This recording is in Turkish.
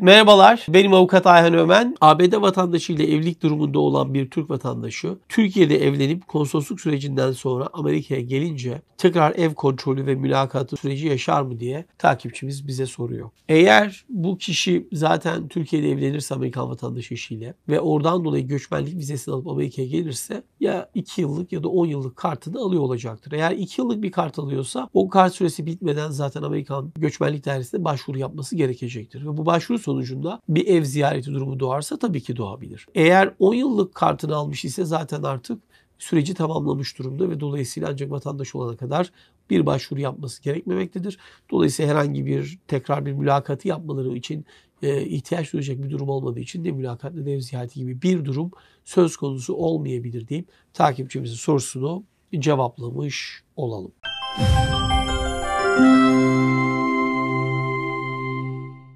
Merhabalar, benim avukat Ayhan Ömen. ABD vatandaşı ile evlilik durumunda olan bir Türk vatandaşı, Türkiye'de evlenip konsolosluk sürecinden sonra Amerika'ya gelince tekrar ev kontrolü ve mülakatı süreci yaşar mı diye takipçimiz bize soruyor. Eğer bu kişi zaten Türkiye'de evlenirse Amerikan vatandaşı işiyle ve oradan dolayı göçmenlik vizesini alıp Amerika'ya gelirse ya 2 yıllık ya da 10 yıllık kartını alıyor olacaktır. Eğer 2 yıllık bir kart alıyorsa o kart süresi bitmeden zaten Amerikan göçmenlik dairesine başvuru yapması gerekecektir. Ve bu başvuru sonucunda bir ev ziyareti durumu doğarsa tabii ki doğabilir. Eğer 10 yıllık kartını almış ise zaten artık süreci tamamlamış durumda ve dolayısıyla ancak vatandaş olana kadar bir başvuru yapması gerekmemektedir. Dolayısıyla herhangi bir tekrar bir mülakatı yapmaları için e, ihtiyaç duyacak bir durum olmadığı için de mülakat ne ev ziyareti gibi bir durum söz konusu olmayabilir deyip takipçimizin sorusunu cevaplamış olalım. Müzik